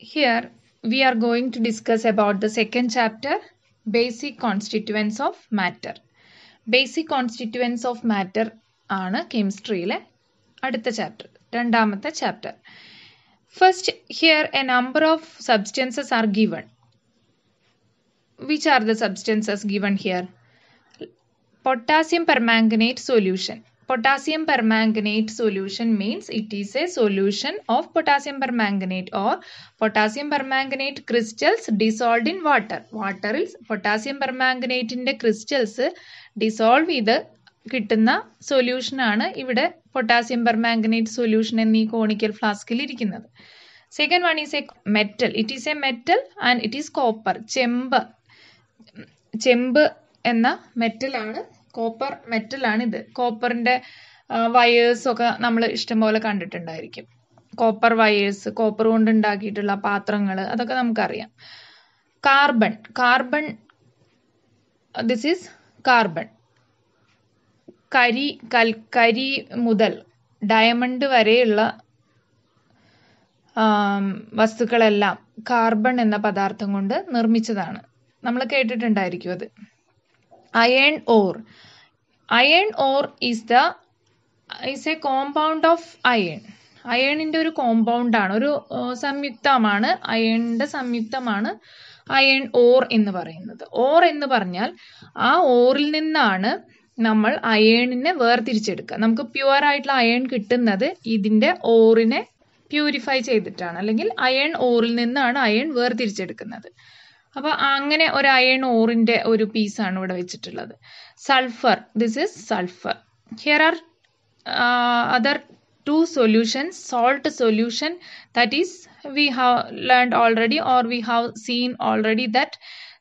Here we are going to discuss about the second chapter basic constituents of matter. Basic constituents of matter are chemistry. Adutha chapter. Tandamatha chapter. First, here a number of substances are given. Which are the substances given here? Potassium permanganate solution. Potassium permanganate solution means it is a solution of potassium permanganate or potassium permanganate crystals dissolved in water. വാട്ടറിൽ potassium permanganate crystals dissolve ചെയ്ത് കിട്ടുന്ന സൊല്യൂഷനാണ് ഇവിടെ potassium permanganate solution എന്നീ conical ഫ്ലാസ്കിൽ ഇരിക്കുന്നത് second one is a metal it is a metal and it is copper ചെമ്പ് ചെമ്പ് എന്ന മെറ്റലാണ് കോപ്പർ ഇത് കോപ്പറിൻ്റെ ഒക്കെ നമ്മൾ ഇഷ്ടംപോലെ കണ്ടിട്ടുണ്ടായിരിക്കും കോപ്പർ വയേഴ്സ് കോപ്പർ കൊണ്ട് ഉണ്ടാക്കിയിട്ടുള്ള പാത്രങ്ങൾ അതൊക്കെ നമുക്കറിയാം carbon carbon this is carbon കരി കൽക്കരി മുതൽ ഡയമണ്ട് വരെയുള്ള വസ്തുക്കളെല്ലാം കാർബൺ എന്ന പദാർത്ഥം കൊണ്ട് നിർമ്മിച്ചതാണ് നമ്മൾ കേട്ടിട്ടുണ്ടായിരിക്കും അത് iron ore. Iron ore is the is a compound of iron. അയണിൻ്റെ ഒരു കോമ്പൗണ്ടാണ് ഒരു സംയുക്തമാണ് അയണിൻ്റെ സംയുക്തമാണ് അയൺ ഓർ എന്ന് പറയുന്നത് ഓർ എന്ന് പറഞ്ഞാൽ ആ ഓറിൽ നിന്നാണ് നമ്മൾ അയേണിനെ വേർതിരിച്ചെടുക്കുക നമുക്ക് പ്യുവർ ആയിട്ടുള്ള അയൺ കിട്ടുന്നത് ഇതിൻ്റെ ഓറിനെ പ്യൂരിഫൈ ചെയ്തിട്ടാണ് അല്ലെങ്കിൽ അയൺ ഓറിൽ നിന്നാണ് അയൺ വേർതിരിച്ചെടുക്കുന്നത് അപ്പോൾ അങ്ങനെ ഒരു അയൺ ഓറിൻ്റെ ഒരു പീസാണ് ഇവിടെ വെച്ചിട്ടുള്ളത് sulphur this is sulphur here are other two solutions salt solution that is we have learn already or we have seen already that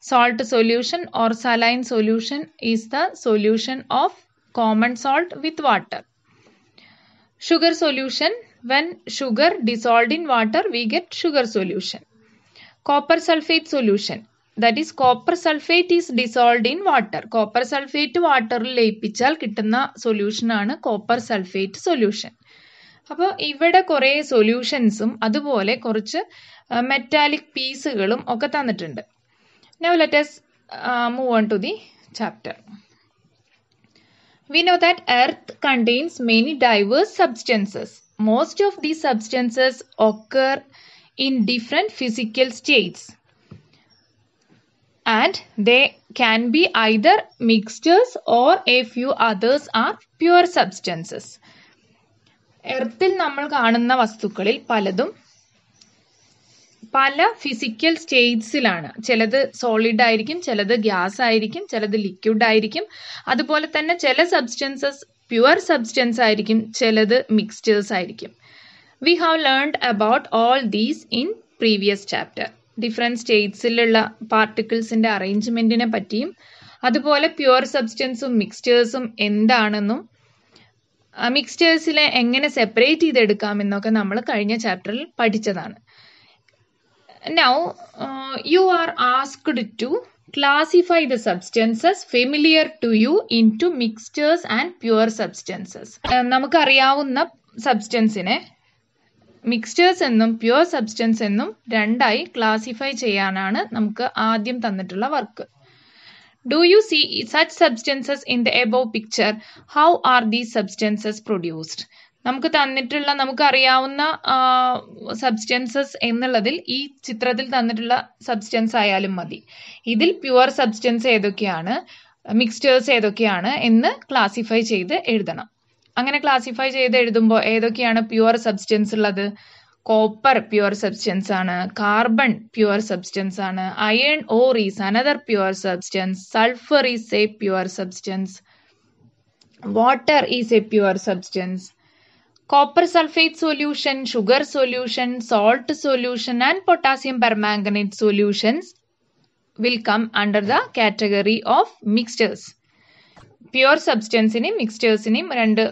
salt solution or saline solution is the solution of common salt with water. Sugar solution, when sugar dissolved in water, we get sugar solution. Copper sulphate solution that is copper sulphate is dissolved in water copper sulphate വാട്ടറിൽ ലയിപ്പിച്ചാൽ കിട്ടുന്ന സൊല്യൂഷനാണ് copper sulphate solution അപ്പോൾ ഇവിടെ കുറേ സൊല്യൂഷൻസും അതുപോലെ കുറച്ച് metallic പീസുകളും ഒക്കെ തന്നിട്ടുണ്ട് now let's move on to the chapter we know that earth contains many diverse substances most of the substances occur in different physical states and they can be either mixtures or a few others are pure substances. എർത്തിൽ നമ്മൾ കാണുന്ന വസ്തുക്കളിൽ പലതും പല physical സ്റ്റേറ്റ്സിലാണ് ചിലത് solid ആയിരിക്കും ചിലത് gas ആയിരിക്കും ചിലത് ലിക്വിഡ് ആയിരിക്കും അതുപോലെ തന്നെ ചില സബ്സ്റ്റൻസസ് പ്യുവർ സബ്സ്റ്റൻസ് ആയിരിക്കും ചിലത് മിക്സ്ചേഴ്സ് ആയിരിക്കും we have learned about all these in previous chapter different സ്റ്റേറ്റ്സിലുള്ള പാർട്ടിക്കിൾസിൻ്റെ അറേഞ്ച്മെൻറ്റിനെ പറ്റിയും അതുപോലെ പ്യുവർ സബ്സ്റ്റൻസും മിക്സ്ചേഴ്സും എന്താണെന്നും മിക്സ്ചേഴ്സിലെ എങ്ങനെ സെപ്പറേറ്റ് ചെയ്തെടുക്കാമെന്നൊക്കെ നമ്മൾ കഴിഞ്ഞ ചാപ്റ്ററിൽ പഠിച്ചതാണ് now you are asked to classify the substances familiar to you into mixtures and pure substances നമുക്കറിയാവുന്ന സബ്സ്റ്റൻസിനെ മിക്സ്ചേഴ്സ് എന്നും പ്യുർ സബ്സ്റ്റൻസ് എന്നും രണ്ടായി ക്ലാസിഫൈ ചെയ്യാനാണ് നമുക്ക് ആദ്യം തന്നിട്ടുള്ള work do you see such substances in the above picture how are these substances produced നമുക്ക് തന്നിട്ടുള്ള നമുക്ക് അറിയാവുന്ന സബ്സ്റ്റൻസസ് എന്നുള്ളതിൽ ഈ ചിത്രത്തിൽ തന്നിട്ടുള്ള സബ്സ്റ്റൻസ് ആയാലും മതി ഇതിൽ പ്യുവർ സബ്സ്റ്റൻസ് ഏതൊക്കെയാണ് മിക്സ്ചേഴ്സ് ഏതൊക്കെയാണ് എന്ന് ക്ലാസിഫൈ ചെയ്ത് എഴുതണം അങ്ങനെ ക്ലാസിഫൈ ചെയ്ത് എഴുതുമ്പോൾ ഏതൊക്കെയാണ് പ്യുവർ സബ്സ്റ്റൻസ് ഉള്ളത് കോപ്പർ പ്യുവർ സബ്സ്റ്റൻസ് ആണ് കാർബൺ പ്യുവർ സബ്സ്റ്റൻസ് ആണ് iron ore is another pure substance sulphur is a pure substance water is a pure substance copper sulphate solution sugar solution salt solution and potassium permanganate solutions will come under the category of mixtures. Pure സബ്സ്റ്റൻസിനെയും മിക്സ്ചേഴ്സിനെയും രണ്ട്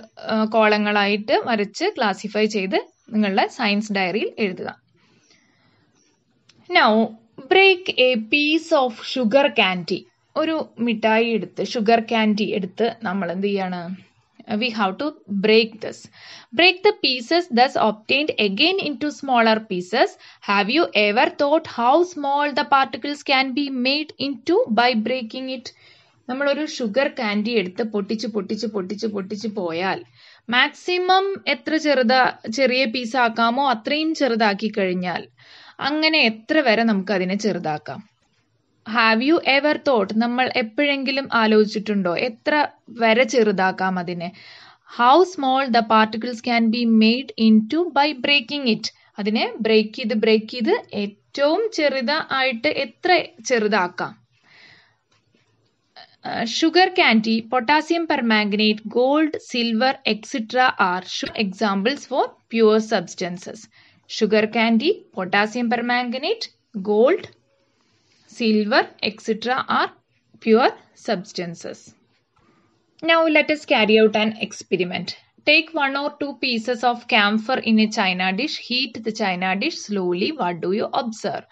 കോളങ്ങളായിട്ട് വരച്ച് classify ചെയ്ത് നിങ്ങളുടെ science ഡയറിയിൽ എഴുതുക now break a piece of sugar candy ഒരു മിഠായി എടുത്ത് ഷുഗർ ക്യാൻറ്റി എടുത്ത് നമ്മൾ എന്ത് ചെയ്യാണ് we have to break thus break the pieces thus obtained again into smaller pieces have you ever thought how small the particles can be made into by breaking it നമ്മളൊരു sugar candy എടുത്ത് പൊട്ടിച്ച് പൊട്ടിച്ച് പൊട്ടിച്ച് പൊട്ടിച്ച് പോയാൽ maximum എത്ര ചെറുതാ ചെറിയ പീസ് ആക്കാമോ അത്രയും ചെറുതാക്കി കഴിഞ്ഞാൽ അങ്ങനെ എത്ര വരെ നമുക്ക് അതിനെ ചെറുതാക്കാം ഹാവ് യു എവർ തോട്ട് നമ്മൾ എപ്പോഴെങ്കിലും ആലോചിച്ചിട്ടുണ്ടോ എത്ര വരെ ചെറുതാക്കാം അതിനെ how small the particles can be made into by breaking it അതിനെ ബ്രേക്ക് ചെയ്ത് ബ്രേക്ക് ചെയ്ത് ഏറ്റവും ചെറുതായിട്ട് എത്ര ചെറുതാക്കാം Uh, sugar candy, potassium permanganate, gold, silver, etc. are examples for pure substances. Sugar candy, potassium permanganate, gold, silver, etc. are pure substances. Now let us carry out an experiment. Take one or two pieces of camphor in a china dish, heat the china dish slowly. What do you observe?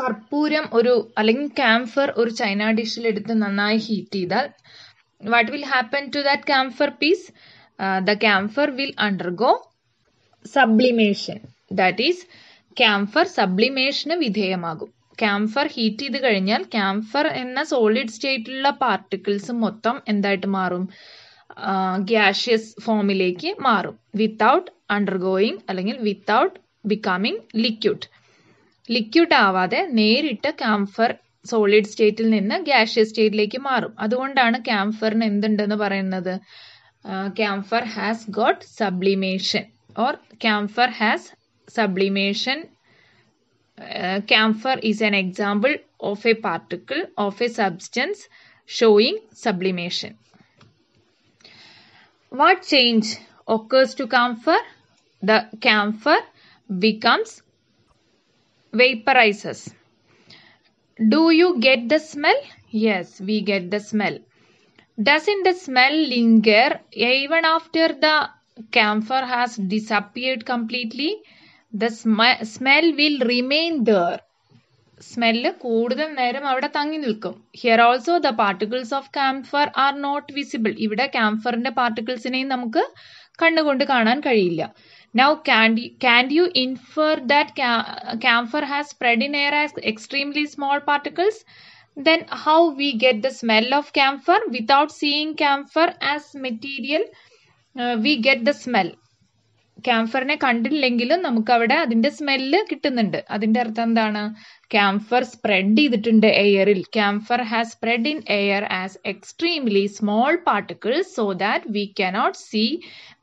കർപ്പൂരം ഒരു അല്ലെങ്കിൽ camphor ഒരു China ഡിഷിൽ എടുത്ത് നന്നായി heat ചെയ്താൽ what will happen to that camphor piece the camphor will undergo sublimation that is camphor സബ്ലിമേഷന് വിധേയമാകും ക്യാംഫർ ഹീറ്റ് ചെയ്ത് കഴിഞ്ഞാൽ ക്യാംഫർ എന്ന സോളിഡ് സ്റ്റേറ്റിലുള്ള പാർട്ടിക്കിൾസ് മൊത്തം എന്തായിട്ട് മാറും ഗ്യാഷ്യസ് uh, ഫോമിലേക്ക് മാറും വിത്തൗട്ട് അണ്ടർഗോയിങ് അല്ലെങ്കിൽ വിത്തൗട്ട് ബിക്കമിങ് ലിക്വിഡ് ലിക്വിഡ് ആവാതെ നേരിട്ട് ക്യാംഫർ സോളിഡ് സ്റ്റേറ്റിൽ നിന്ന് ഗ്യാഷ്യസ് സ്റ്റേറ്റിലേക്ക് മാറും അതുകൊണ്ടാണ് ക്യാംഫറിന് എന്തുണ്ടെന്ന് പറയുന്നത് camphor has got sublimation or camphor has sublimation camphor is an example of a particle of a substance showing sublimation what change occurs to camphor the camphor becomes vaporizes. Do you get the smell? Yes, we get the smell. Doesn't the smell linger even after the camphor has disappeared completely? The sm smell will remain there. Smell കൂടുതൽ നേരം അവിടെ തങ്ങി നിൽക്കും here also the particles of camphor are not visible ഇവിടെ ക്യാംഫറിന്റെ പാർട്ടിക്കിൾസിനെയും നമുക്ക് കണ്ണുകൊണ്ട് കാണാൻ കഴിയില്ല Now, can, can you infer that camphor has spread in air as extremely small particles? Then how we get the smell of camphor without seeing camphor as material, uh, we get the smell. ക്യാംഫറിനെ കണ്ടില്ലെങ്കിലും നമുക്ക് അവിടെ അതിന്റെ smell കിട്ടുന്നുണ്ട് അതിന്റെ അർത്ഥം എന്താണ് camphor spread ചെയ്തിട്ടുണ്ട് എയറിൽ camphor has spread in air as extremely small particles so that we cannot see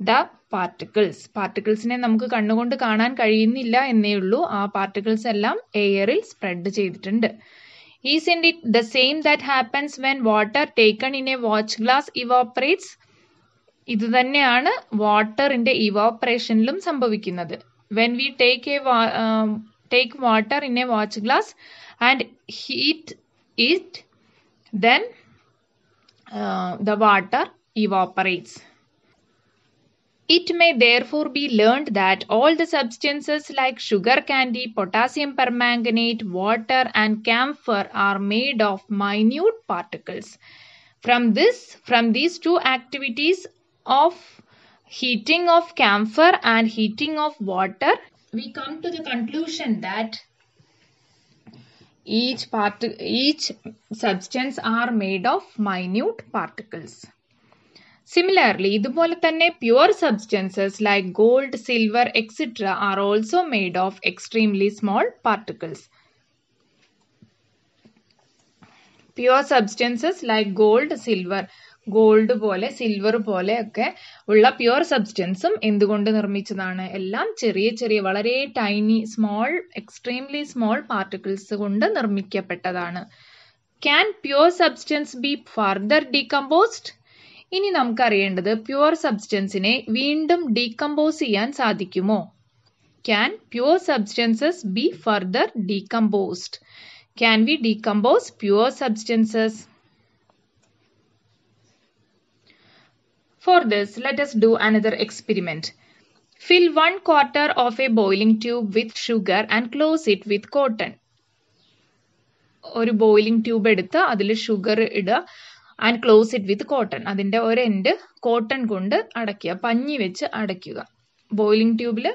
the particles പാർട്ടിക്കിൾസിനെ നമുക്ക് കണ്ണുകൊണ്ട് കാണാൻ കഴിയുന്നില്ല എന്നേ ഉള്ളൂ ആ പാർട്ടിക്കിൾസ് എല്ലാം എയറിൽ സ്പ്രെഡ് ചെയ്തിട്ടുണ്ട് is in it the same that happens when water taken in a watch glass evaporates ഇതുതന്നെയാണ് വാട്ടറിന്റെ ഇവോപ്പറേഷനിലും സംഭവിക്കുന്നത് when we take a take water in a watch glass and heat it then the water evaporates It may therefore be learned that all the substances like sugar candy, potassium permanganate, water and camphor are made of minute particles. From this, from these two activities, of heating of camphor and heating of water, we come to the conclusion that each part each substance are made of minute particles similarly ഇതുപോലെ തന്നെ pure substances like gold silver etc are also made of extremely small particles pure substances like gold silver gold പോലെ silver പോലെ ഒക്കെ ഉള്ള pure സബ്സ്റ്റൻസും എന്തുകൊണ്ട് നിർമ്മിച്ചതാണ് എല്ലാം ചെറിയ ചെറിയ വളരെ tiny small extremely small particles കൊണ്ട് നിർമ്മിക്കപ്പെട്ടതാണ് can pure substance be further decomposed ഇനി നമുക്കറിയേണ്ടത് പ്യുവർ സബ്സ്റ്റൻസിനെ വീണ്ടും ഡീകമ്പോസ് ചെയ്യാൻ സാധിക്കുമോ can pure substances be further decomposed can we decompose pure substances For this, let us do another experiment. Fill one quarter of a boiling tube with sugar and close it with cotton. ഒരു boiling tube എടുത്ത് അതിൽ sugar ഇടുക and close it with cotton അതിൻ്റെ ഒരു end cotton കൊണ്ട് അടയ്ക്കുക പഞ്ഞി വെച്ച് അടയ്ക്കുക ബോയിലിംഗ് ട്യൂബിൽ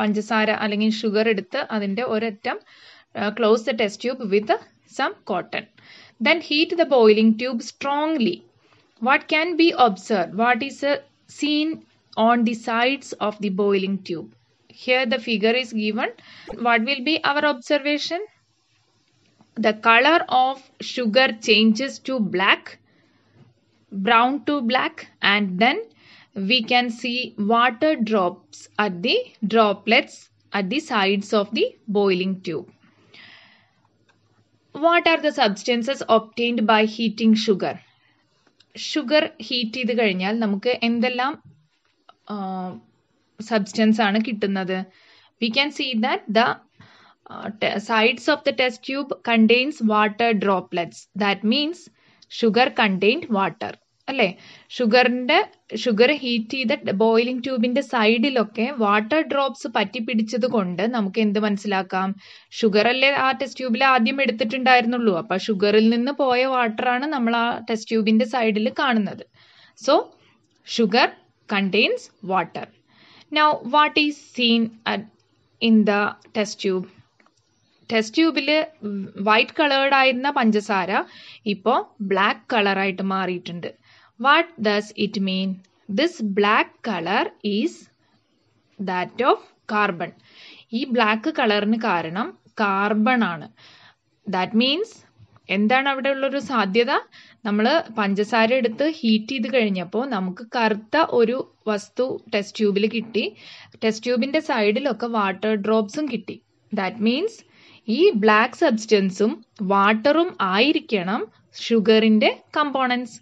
പഞ്ചസാര അല്ലെങ്കിൽ ഷുഗർ എടുത്ത് അതിൻ്റെ ഒരറ്റം close the test tube with some cotton then heat the boiling tube strongly What can be observed? What is uh, seen on the sides of the boiling tube? Here the figure is given. What will be our observation? The color of sugar changes to black, brown to black and then we can see water drops at the droplets at the sides of the boiling tube. What are the substances obtained by heating sugar? Sugar heat ചെയ്ത് കഴിഞ്ഞാൽ നമുക്ക് എന്തെല്ലാം substance ആണ് കിട്ടുന്നത് we can see that the sides of the test tube contains water droplets that means sugar contained water അല്ലേ ഷുഗറിൻ്റെ sugar heat ചെയ്ത boiling ട്യൂബിൻ്റെ സൈഡിലൊക്കെ വാട്ടർ ഡ്രോപ്സ് പറ്റി പിടിച്ചത് കൊണ്ട് നമുക്ക് എന്ത് മനസ്സിലാക്കാം ഷുഗർ അല്ലേ ആ ടെസ്റ്റ് ട്യൂബിൽ ആദ്യം എടുത്തിട്ടുണ്ടായിരുന്നുള്ളൂ അപ്പം ഷുഗറിൽ നിന്ന് പോയ വാട്ടറാണ് നമ്മൾ ആ ടെസ്റ്റ് ട്യൂബിൻ്റെ സൈഡിൽ കാണുന്നത് so sugar contains water now what is seen in the test tube test ട്യൂബിൽ വൈറ്റ് കളേർഡ് ആയിരുന്ന പഞ്ചസാര ഇപ്പോൾ ബ്ലാക്ക് കളറായിട്ട് മാറിയിട്ടുണ്ട് What does it mean? This black color is that of carbon. ഈ ബ്ലാക്ക് കളറിന് കാരണം കാർബൺ ആണ് ദാറ്റ് മീൻസ് എന്താണ് അവിടെ ഉള്ളൊരു സാധ്യത നമ്മൾ പഞ്ചസാര എടുത്ത് ഹീറ്റ് ചെയ്ത് കഴിഞ്ഞപ്പോൾ നമുക്ക് കറുത്ത ഒരു വസ്തു ടെസ്റ്റ് ട്യൂബിൽ കിട്ടി ടെസ്റ്റ് ട്യൂബിൻ്റെ സൈഡിലൊക്കെ വാട്ടർ ഡ്രോപ്സും കിട്ടി ദാറ്റ് മീൻസ് ഈ ബ്ലാക്ക് സബ്സ്റ്റൻസും വാട്ടറും ആയിരിക്കണം ഷുഗറിൻ്റെ കമ്പോണൻസ്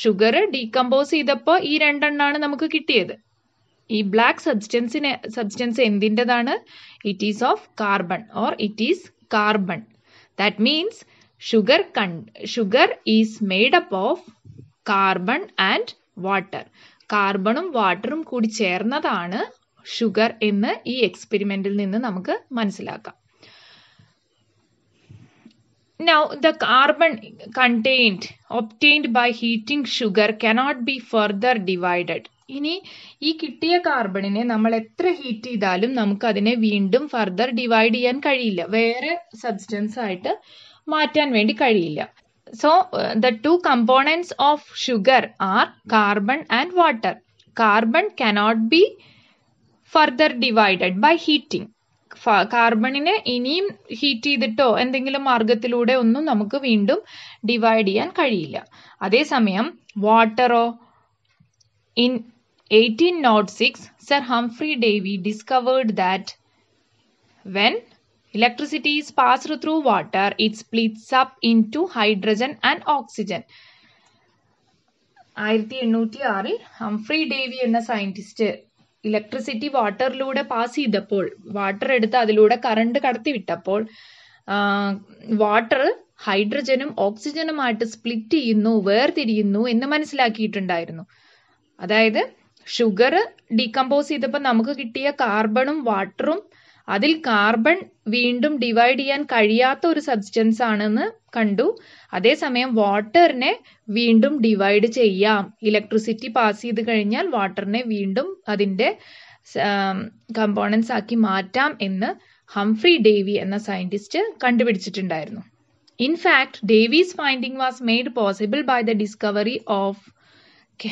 ഷുഗർ ഡീകമ്പോസ് ചെയ്തപ്പോൾ ഈ രണ്ടെണ്ണമാണ് നമുക്ക് കിട്ടിയത് ഈ ബ്ലാക്ക് സബ്സ്റ്റൻസിന് സബ്സ്റ്റൻസ് എന്തിൻ്റെതാണ് it is of carbon or it is carbon that means sugar con sugar is made up of carbon and water കാർബണും വാട്ടറും കൂടി ചേർന്നതാണ് ഷുഗർ എന്ന് ഈ എക്സ്പെരിമെൻറ്റിൽ നിന്ന് നമുക്ക് മനസ്സിലാക്കാം Now, the carbon contained obtained by heating sugar cannot be further divided. ഇനി ഈ കിട്ടിയ കാർബണിനെ നമ്മൾ എത്ര ഹീറ്റ് ചെയ്താലും നമുക്ക് അതിനെ വീണ്ടും ഫർദർ ഡിവൈഡ് ചെയ്യാൻ കഴിയില്ല വേറെ സബ്സ്റ്റൻസ് ആയിട്ട് മാറ്റാൻ വേണ്ടി കഴിയില്ല so the two components of sugar are carbon and water carbon cannot be further divided by heating കാർബണിനെ ഇനിയും ഹീറ്റ് ചെയ്തിട്ടോ എന്തെങ്കിലും മാർഗത്തിലൂടെ ഒന്നും നമുക്ക് വീണ്ടും ഡിവൈഡ് ചെയ്യാൻ കഴിയില്ല അതേസമയം വാട്ടറോ in eighteen naught six sir Humphry Davy discovered that when electricity is pass through water it splits up into hydrogen and oxygen ആയിരത്തി എണ്ണൂറ്റി ആറിൽ ഹംഫ്രി ഡേവി എന്ന സയന്റിസ്റ്റ് ഇലക്ട്രിസിറ്റി വാട്ടറിലൂടെ പാസ് ചെയ്തപ്പോൾ വാട്ടർ എടുത്ത് അതിലൂടെ കറണ്ട് കടത്തിവിട്ടപ്പോൾ വാട്ടർ ഹൈഡ്രജനും ഓക്സിജനുമായിട്ട് split ചെയ്യുന്നു വേർതിരിയുന്നു എന്ന് മനസ്സിലാക്കിയിട്ടുണ്ടായിരുന്നു അതായത് ഷുഗർ ഡീകമ്പോസ് ചെയ്തപ്പോൾ നമുക്ക് കിട്ടിയ കാർബണും വാട്ടറും അതിൽ കാർബൺ വീണ്ടും ഡിവൈഡ് ചെയ്യാൻ കഴിയാത്ത ഒരു സബ്സ്റ്റൻസ് ആണെന്ന് കണ്ടു അതേസമയം വാട്ടറിനെ വീണ്ടും ഡിവൈഡ് ചെയ്യാം ഇലക്ട്രിസിറ്റി പാസ് ചെയ്ത് കഴിഞ്ഞാൽ വാട്ടറിനെ വീണ്ടും അതിൻ്റെ കമ്പോണൻസ് ആക്കി മാറ്റാം എന്ന് ഹംഫ്രി ഡേവി എന്ന സയന്റിസ്റ്റ് കണ്ടുപിടിച്ചിട്ടുണ്ടായിരുന്നു in fact Davy's finding was made possible by the discovery of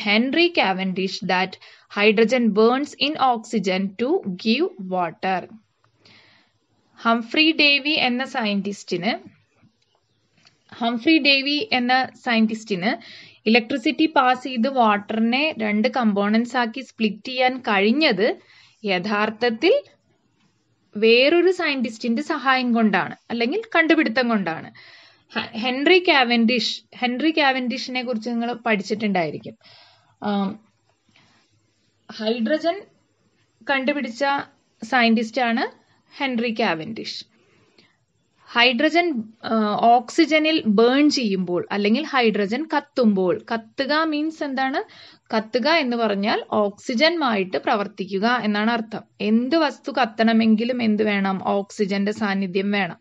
Henry Cavendish that hydrogen burns in oxygen to give water Humphry Davy എന്ന സയന്റിസ്റ്റിന് ഹംഫ്രി ഡേവി എന്ന സയന്റിസ്റ്റിന് ഇലക്ട്രിസിറ്റി പാസ് ചെയ്ത് വാട്ടറിനെ രണ്ട് കമ്പോണൻസ് ആക്കി സ്പ്ലിറ്റ് ചെയ്യാൻ കഴിഞ്ഞത് യഥാർത്ഥത്തിൽ വേറൊരു സയന്റിസ്റ്റിന്റെ സഹായം കൊണ്ടാണ് അല്ലെങ്കിൽ കണ്ടുപിടുത്തം കൊണ്ടാണ് ഹെൻറി കാവൻഡിഷ് ഹെൻറി കാവൻഡിഷിനെ കുറിച്ച് നിങ്ങൾ പഠിച്ചിട്ടുണ്ടായിരിക്കും ഹൈഡ്രജൻ കണ്ടുപിടിച്ച സയന്റിസ്റ്റ് ആണ് ഹെൻറി കാവൻഡിഷ് ഹൈഡ്രജൻ ഓക്സിജനിൽ ബേൺ ചെയ്യുമ്പോൾ അല്ലെങ്കിൽ ഹൈഡ്രജൻ കത്തുമ്പോൾ കത്തുക മീൻസ് എന്താണ് കത്തുക എന്ന് പറഞ്ഞാൽ ഓക്സിജനുമായിട്ട് പ്രവർത്തിക്കുക എന്നാണ് അർത്ഥം എന്ത് വസ്തു കത്തണമെങ്കിലും എന്ത് വേണം ഓക്സിജന്റെ സാന്നിധ്യം വേണം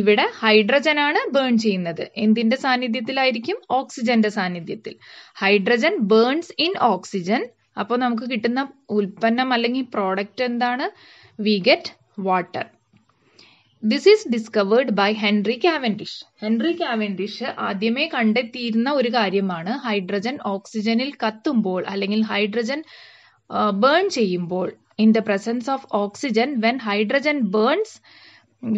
ഇവിടെ ഹൈഡ്രജൻ ആണ് ബേൺ ചെയ്യുന്നത് എന്തിന്റെ സാന്നിധ്യത്തിലായിരിക്കും ഓക്സിജന്റെ സാന്നിധ്യത്തിൽ ഹൈഡ്രജൻ ബേൺസ് ഇൻ ഓക്സിജൻ അപ്പോൾ നമുക്ക് കിട്ടുന്ന ഉൽപ്പന്നം അല്ലെങ്കിൽ പ്രോഡക്റ്റ് എന്താണ് we get water this is discovered by Henry Cavendish Henry Cavendish ആദ്യമേ കണ്ടെത്തിയിരുന്ന ഒരു കാര്യമാണ് ഹൈഡ്രജൻ ഓക്സിജനിൽ കത്തുമ്പോൾ അല്ലെങ്കിൽ ഹൈഡ്രജൻ ബേൺ ചെയ്യുമ്പോൾ in the presence of oxygen when hydrogen burns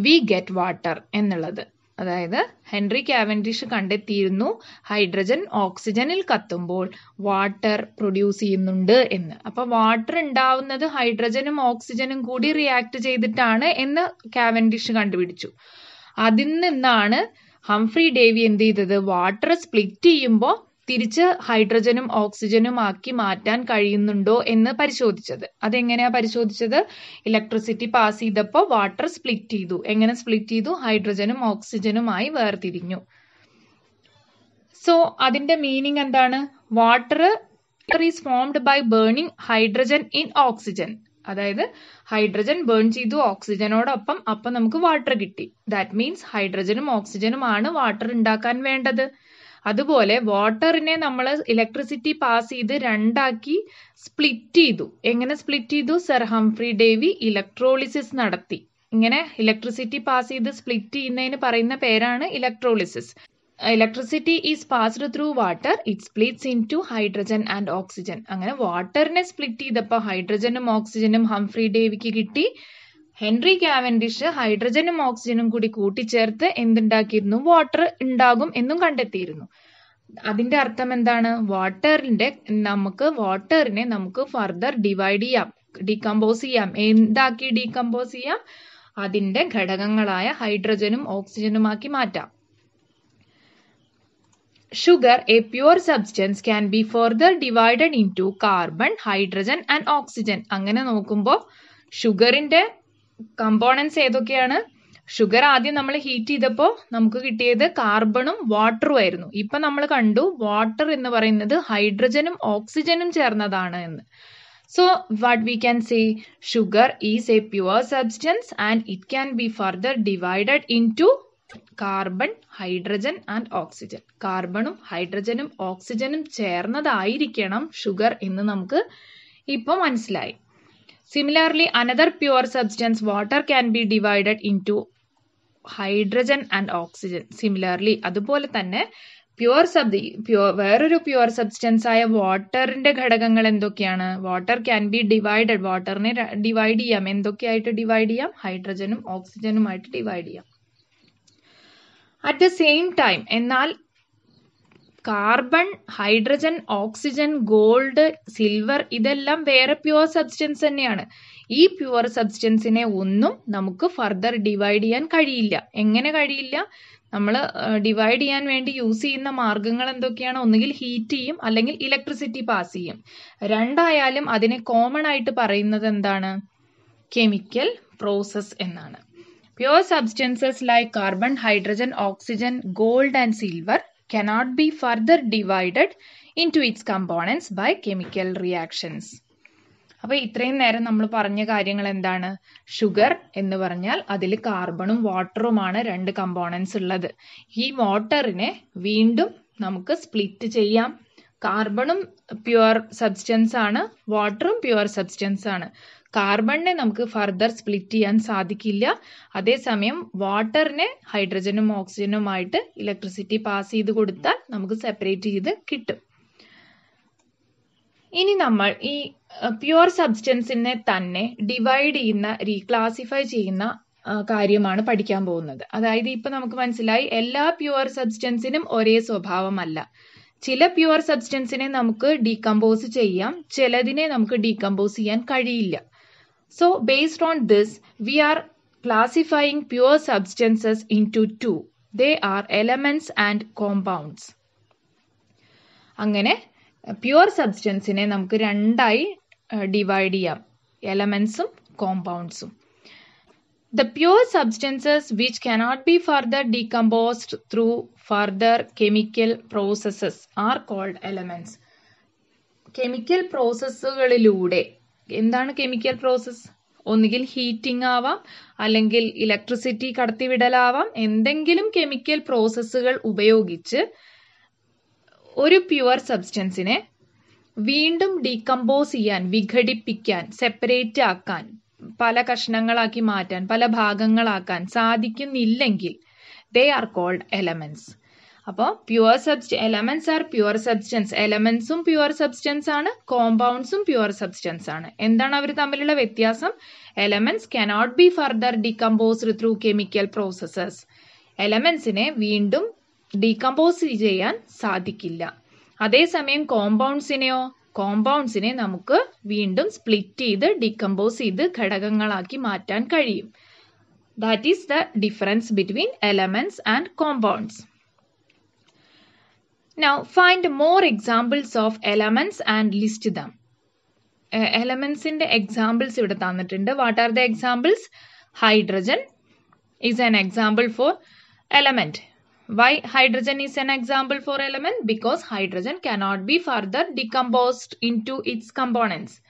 we get water എന്നുള്ളത് അതായത് ഹെൻറി കാവൻഡിഷ് കണ്ടെത്തിയിരുന്നു ഹൈഡ്രജൻ ഓക്സിജനിൽ കത്തുമ്പോൾ വാട്ടർ പ്രൊഡ്യൂസ് ചെയ്യുന്നുണ്ട് എന്ന് അപ്പൊ വാട്ടർ ഉണ്ടാവുന്നത് ഹൈഡ്രജനും ഓക്സിജനും കൂടി റിയാക്ട് ചെയ്തിട്ടാണ് എന്ന് കാവൻഡിഷ് കണ്ടുപിടിച്ചു അതിൽ നിന്നാണ് ഹംഫ്രി ഡേവി എന്ത് ചെയ്തത് വാട്ടർ സ്പ്ലിറ്റ് ചെയ്യുമ്പോൾ തിരിച്ച് ഹൈഡ്രജനും ഓക്സിജനും ആക്കി മാറ്റാൻ കഴിയുന്നുണ്ടോ എന്ന് പരിശോധിച്ചത് അതെങ്ങനെയാ പരിശോധിച്ചത് ഇലക്ട്രിസിറ്റി പാസ് ചെയ്തപ്പോൾ വാട്ടർ സ്പ്ലിറ്റ് ചെയ്തു എങ്ങനെ സ്പ്ലിറ്റ് ചെയ്തു ഹൈഡ്രജനും ഓക്സിജനുമായി വേർതിരിഞ്ഞു സോ അതിന്റെ മീനിങ് എന്താണ് water is formed by burning hydrogen in oxygen അതായത് ഹൈഡ്രജൻ ബേൺ ചെയ്തു ഓക്സിജനോടൊപ്പം അപ്പം നമുക്ക് വാട്ടർ കിട്ടി ദാറ്റ് മീൻസ് ഹൈഡ്രജനും ഓക്സിജനും ആണ് വാട്ടർ ഉണ്ടാക്കാൻ വേണ്ടത് അതുപോലെ വാട്ടറിനെ നമ്മൾ ഇലക്ട്രിസിറ്റി പാസ് ചെയ്ത് രണ്ടാക്കി സ്പ്ലിറ്റ് ചെയ്തു എങ്ങനെ സ്പ്ലിറ്റ് ചെയ്തു സർ ഹംഫ്രി ഡേവി ഇലക്ട്രോളിസിസ് നടത്തി ഇങ്ങനെ ഇലക്ട്രിസിറ്റി പാസ് ചെയ്ത് സ്പ്ലിറ്റ് ചെയ്യുന്നതിന് പറയുന്ന പേരാണ് electrolysis electricity is passed through water it splits into hydrogen and oxygen അങ്ങനെ വാട്ടറിനെ സ്പ്ലിറ്റ് ചെയ്തപ്പോൾ ഹൈഡ്രജനും ഓക്സിജനും ഹംഫ്രി ഡേവിക്ക് കിട്ടി ഹെൻറി കാവൻഡിഷ് ഹൈഡ്രജനും ഓക്സിജനും കൂടി കൂട്ടിച്ചേർത്ത് എന്തുണ്ടാക്കിയിരുന്നു വാട്ടർ ഉണ്ടാകും എന്നും കണ്ടെത്തിയിരുന്നു അതിന്റെ അർത്ഥം എന്താണ് വാട്ടറിന്റെ നമുക്ക് വാട്ടറിനെ നമുക്ക് ഫർദർ ഡിവൈഡ് ചെയ്യാം ഡീകമ്പോസ് ചെയ്യാം എന്താക്കി ഡീകമ്പോസ് ചെയ്യാം അതിന്റെ ഘടകങ്ങളായ ഹൈഡ്രജനും ഓക്സിജനും ആക്കി മാറ്റാം sugar a pure substance can be further divided into carbon hydrogen and oxygen അങ്ങനെ നോക്കുമ്പോൾ ഷുഗറിന്റെ കമ്പോണൻസ് ഏതൊക്കെയാണ് ഷുഗർ ആദ്യം നമ്മൾ ഹീറ്റ് ചെയ്തപ്പോൾ നമുക്ക് കിട്ടിയത് കാർബണും വാട്ടറും ആയിരുന്നു ഇപ്പം നമ്മൾ കണ്ടു വാട്ടർ എന്ന് പറയുന്നത് ഹൈഡ്രജനും ഓക്സിജനും ചേർന്നതാണ് എന്ന് so what we can say sugar is a pure substance and it can be further divided into carbon hydrogen and oxygen കാർബണും ഹൈഡ്രജനും ഓക്സിജനും ചേർന്നതായിരിക്കണം ഷുഗർ എന്ന് നമുക്ക് ഇപ്പോൾ മനസ്സിലായി Similarly, another pure substance, water, can be divided into hydrogen and oxygen. Similarly, അതുപോലെ തന്നെ pure sub pure വേറൊരു പ്യുവർ സബ്സ്റ്റൻസ് ആയ വാട്ടറിന്റെ ഘടകങ്ങൾ എന്തൊക്കെയാണ് വാട്ടർ ക്യാൻ ബി ഡിവൈഡഡ് വാട്ടറിനെ ഡിവൈഡ് ചെയ്യാം എന്തൊക്കെയായിട്ട് ഡിവൈഡ് ചെയ്യാം ഹൈഡ്രജനും ഓക്സിജനുമായിട്ട് ഡിവൈഡ് ചെയ്യാം അറ്റ് ദ സെയിം ടൈം എന്നാൽ carbon hydrogen oxygen gold silver ഇതെല്ലാം വേറെ പ്യുവർ സബ്സ്റ്റൻസ് തന്നെയാണ് ഈ പ്യുവർ സബ്സ്റ്റൻസിനെ ഒന്നും നമുക്ക് ഫർദർ ഡിവൈഡ് ചെയ്യാൻ കഴിയില്ല എങ്ങനെ കഴിയില്ല നമ്മൾ ഡിവൈഡ് ചെയ്യാൻ വേണ്ടി യൂസ് ചെയ്യുന്ന മാർഗങ്ങൾ എന്തൊക്കെയാണ് ഒന്നുകിൽ ഹീറ്റ് ചെയ്യും അല്ലെങ്കിൽ ഇലക്ട്രിസിറ്റി പാസ് ചെയ്യും രണ്ടായാലും അതിനെ കോമൺ ആയിട്ട് പറയുന്നത് എന്താണ് കെമിക്കൽ പ്രോസസ് എന്നാണ് pure substances like carbon hydrogen oxygen gold and silver cannot be further divided into its components by chemical reactions. അപ്പോൾ ഇത്രയും നേരം നമ്മൾ പറഞ്ഞ കാര്യങ്ങൾ എന്താണ് ഷുഗർ എന്ന് പറഞ്ഞാൽ അതിൽ കാർബണും വാട്ടറുമാണ് രണ്ട് കമ്പോണൻസ് ഉള്ളത് ഈ വാട്ടറിനെ വീണ്ടും നമുക്ക് സ്പ്ലിറ്റ് ചെയ്യാം കാർബണും പ്യുവർ സബ്സ്റ്റൻസ് ആണ് വാട്ടറും പ്യുവർ സബ്സ്റ്റൻസ് ആണ് കാർബണിനെ നമുക്ക് ഫർദർ സ്പ്ലിറ്റ് ചെയ്യാൻ സാധിക്കില്ല അതേസമയം വാട്ടറിനെ ഹൈഡ്രജനും ഓക്സിജനും ആയിട്ട് ഇലക്ട്രിസിറ്റി പാസ് ചെയ്ത് കൊടുത്താൽ നമുക്ക് സെപ്പറേറ്റ് ചെയ്ത് കിട്ടും ഇനി നമ്മൾ ഈ പ്യുവർ സബ്സ്റ്റൻസിനെ തന്നെ ഡിവൈഡ് ചെയ്യുന്ന റീക്ലാസിഫൈ ചെയ്യുന്ന കാര്യമാണ് പഠിക്കാൻ പോകുന്നത് അതായത് ഇപ്പൊ നമുക്ക് മനസ്സിലായി എല്ലാ പ്യുവർ സബ്സ്റ്റൻസിനും ഒരേ സ്വഭാവമല്ല ചില പ്യുവർ സബ്സ്റ്റൻസിനെ നമുക്ക് ഡീകമ്പോസ് ചെയ്യാം ചിലതിനെ നമുക്ക് ഡീകമ്പോസ് ചെയ്യാൻ കഴിയില്ല So based on this, we are classifying pure substances into two. They are elements and compounds. അങ്ങനെ പ്യുവർ സബ്സ്റ്റൻസിനെ നമുക്ക് രണ്ടായി ഡിവൈഡ് ചെയ്യാം എലമെൻസും The pure substances which cannot be further decomposed through further chemical processes are called elements. Chemical പ്രോസസ്സുകളിലൂടെ എന്താണ് chemical process ഒന്നുകിൽ heating ആവാം അല്ലെങ്കിൽ ഇലക്ട്രിസിറ്റി കടത്തിവിടലാവാം എന്തെങ്കിലും കെമിക്കൽ പ്രോസസ്സുകൾ ഉപയോഗിച്ച് ഒരു പ്യുവർ സബ്സ്റ്റൻസിനെ വീണ്ടും ഡീകമ്പോസ് ചെയ്യാൻ വിഘടിപ്പിക്കാൻ സെപ്പറേറ്റ് ആക്കാൻ പല കഷ്ണങ്ങളാക്കി മാറ്റാൻ പല ഭാഗങ്ങളാക്കാൻ സാധിക്കുന്നില്ലെങ്കിൽ ദേ ആർ കോൾഡ് എലമെന്റ്സ് അപ്പോൾ pure substa elements are pure substance എലമെന്റ്സും പ്യുവർ സബ്സ്റ്റൻസ് ആണ് കോമ്പൗണ്ട്സും പ്യുവർ സബ്സ്റ്റൻസ് ആണ് എന്താണ് അവർ തമ്മിലുള്ള വ്യത്യാസം elements cannot be further decomposed through chemical processes എലമെന്റ്സിനെ വീണ്ടും ഡീകമ്പോസ് ചെയ്യാൻ സാധിക്കില്ല അതേസമയം കോമ്പൗണ്ട്സിനെയോ കോമ്പൗണ്ട്സിനെ നമുക്ക് വീണ്ടും സ്പ്ലിറ്റ് ചെയ്ത് ഡീകമ്പോസ് ചെയ്ത് ഘടകങ്ങളാക്കി മാറ്റാൻ കഴിയും that is the difference between elements and compounds Now find more examples of elements and list them. Uh, elements in the examples What are the examples? Hydrogen is an example for element. Why hydrogen is an example for element? Because hydrogen cannot be further decomposed into its components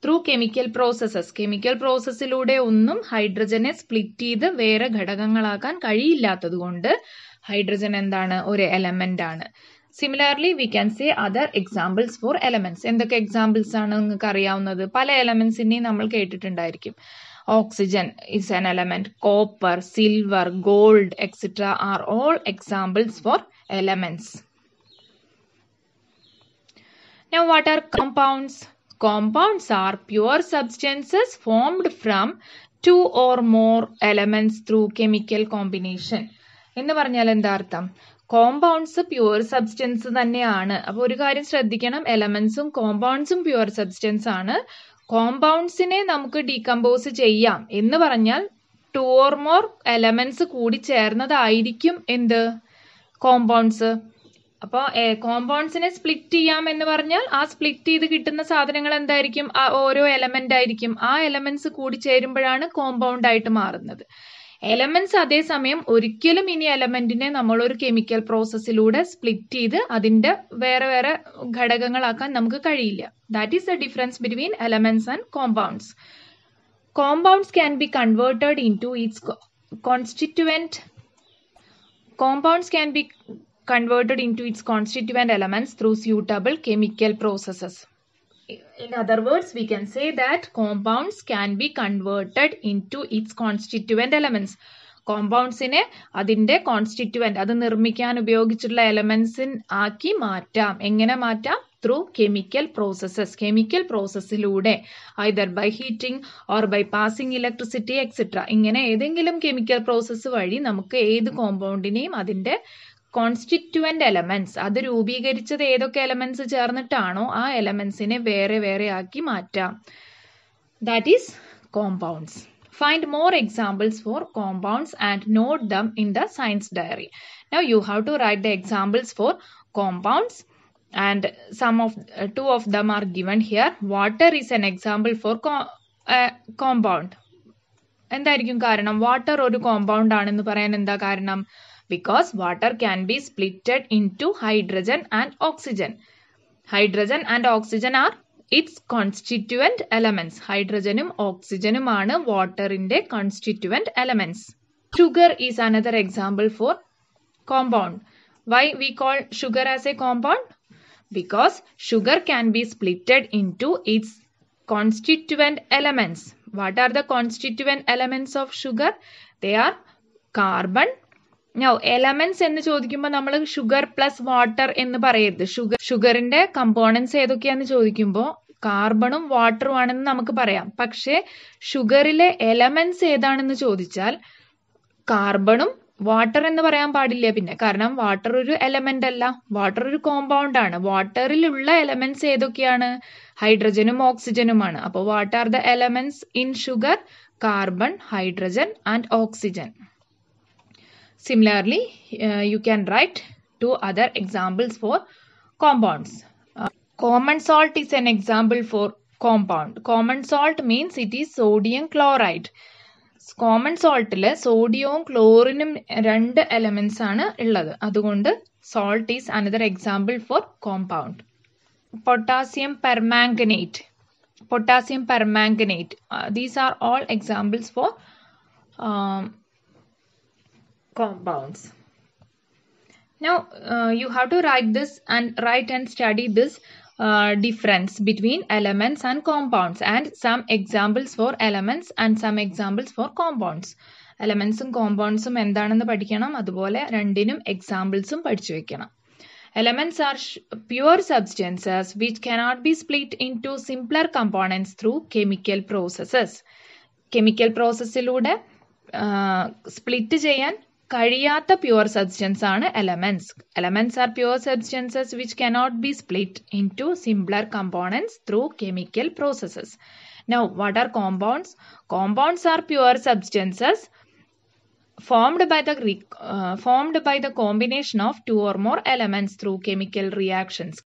through chemical processes. Chemical process unnum hydrogen is split either vera ghadagangalakan kari illa hydrogen endana or element aana. Similarly we can say other examples for elements എന്തൊക്കെ examples ആണ് നിങ്ങൾക്ക് അറിയാവുന്നത് പല എലമെന്റ്സിനെയും നമ്മൾ കേട്ടിട്ടുണ്ടായിരിക്കും oxygen is an element copper silver gold etcetera are all examples for elements Now what are compounds? Compounds are pure substances formed from two or more elements through chemical combination. എന്ന് പറഞ്ഞാൽ എന്താർത്ഥം compounds pure substance തന്നെയാണ് അപ്പോൾ ഒരു കാര്യം ശ്രദ്ധിക്കണം എലമെന്റ്സും കോമ്പൗണ്ട്സും pure substance ആണ് കോമ്പൗണ്ട്സിനെ നമുക്ക് decompose ചെയ്യാം എന്ന് പറഞ്ഞാൽ ടു ഓർ മോർ എലമെന്റ്സ് കൂടി ചേർന്നതായിരിക്കും എന്ത് കോമ്പൗണ്ട്സ് അപ്പോൾ കോമ്പൗണ്ട്സിനെ സ്പ്ലിറ്റ് ചെയ്യാം എന്ന് പറഞ്ഞാൽ ആ സ്പ്ലിറ്റ് ചെയ്ത് കിട്ടുന്ന സാധനങ്ങൾ എന്തായിരിക്കും ഓരോ എലമെന്റ് ആയിരിക്കും ആ എലമെന്റ്സ് കൂടി ചേരുമ്പോഴാണ് കോമ്പൗണ്ട് ആയിട്ട് മാറുന്നത് എലമെന്റ്സ് അതേസമയം ഒരിക്കലും ഇനി എലമെന്റിനെ നമ്മൾ ഒരു കെമിക്കൽ പ്രോസസ്സിലൂടെ സ്പ്ലിറ്റ് ചെയ്ത് അതിന്റെ വേറെ വേറെ ഘടകങ്ങളാക്കാൻ നമുക്ക് കഴിയില്ല that is the difference between elements and compounds compounds can be converted into its constituent compounds can be into its constituent elements through suitable chemical processes in other words, we can say that compounds can be converted into its constituent elements. കോമ്പൗണ്ട്സിനെ അതിൻ്റെ constituent അത് നിർമ്മിക്കാൻ ഉപയോഗിച്ചിട്ടുള്ള എലമെൻസിൻ ആക്കി മാറ്റാം എങ്ങനെ മാറ്റാം through chemical processes chemical പ്രോസസ്സിലൂടെ either by heating or by passing electricity etcetera ഇങ്ങനെ ഏതെങ്കിലും കെമിക്കൽ പ്രോസസ്സ് വഴി നമുക്ക് ഏത് കോമ്പൗണ്ടിനെയും അതിൻ്റെ കോൺസ്റ്റിറ്റുവൻ്റ് എലമെന്റ്സ് അത് രൂപീകരിച്ചത് ഏതൊക്കെ എലമെന്റ്സ് ചേർന്നിട്ടാണോ ആ എലമെന്റ്സിനെ വേറെ വേറെ ആക്കി മാറ്റാം that is compounds find more examples for compounds and note them in the science diary now you have to write the examples for compounds and some of two of them are given here water is an example for compound എന്തായിരിക്കും കാരണം വാട്ടർ ഒരു compound ആണെന്ന് പറയാൻ എന്താ കാരണം because water can be splitted into hydrogen and oxygen hydrogen and oxygen are its constituent elements ഹൈഡ്രജനും ഓക്സിജനുമാണ് വാട്ടറിന്റെ constituent elements sugar is another example for compound why we call sugar as a compound because sugar can be splitted into its constituent elements What are the constituent elements of sugar? They are carbon. Now, elements എന്ന് ചോദിക്കുമ്പോൾ നമ്മൾ sugar plus water എന്ന് പറയരുത് sugar ഷുഗറിന്റെ components ഏതൊക്കെയാന്ന് ചോദിക്കുമ്പോൾ കാർബണും വാട്ടറും ആണെന്ന് നമുക്ക് പറയാം പക്ഷേ ഷുഗറിലെ എലമെന്റ്സ് ഏതാണെന്ന് ചോദിച്ചാൽ കാർബണും വാട്ടർ എന്ന് പറയാൻ പാടില്ല പിന്നെ കാരണം വാട്ടർ ഒരു എലമെന്റ് അല്ല വാട്ടർ ഒരു കോമ്പൗണ്ട് ആണ് വാട്ടറിലുള്ള എലമെന്റ്സ് ഏതൊക്കെയാണ് ഹൈഡ്രജനും ഓക്സിജനുമാണ് അപ്പോൾ what are the elements in sugar carbon hydrogen and oxygen similarly you can write two other examples for compounds common salt is an example for compound common salt means it is sodium chloride common സോൾട്ടിൽ സോഡിയവും ക്ലോറിനും രണ്ട് elements ആണ് ഉള്ളത് അതുകൊണ്ട് salt is another example for compound potassium permanganate potassium permanganate these are all examples for compounds. Now uh, you have to write this and write and study this uh, difference between elements and compounds and some examples for elements and some examples for compounds. എലമെൻസും കോമ്പൗണ്ട്സും എന്താണെന്ന് പഠിക്കണം അതുപോലെ രണ്ടിനും എക്സാമ്പിൾസും പഠിച്ചു വെക്കണം Elements are pure substances which cannot be split into simpler components through chemical processes. കെമിക്കൽ പ്രോസസ്സിലൂടെ സ്പ്ലിറ്റ് ചെയ്യാൻ കഴിയാത്ത പ്യുവർ സബ്സ്റ്റൻസ് ആണ് elements elements are pure substances which cannot be split into simpler components through chemical processes now what are compounds compounds are pure substances formed by the uh, formed by the combination of two or more elements through chemical reactions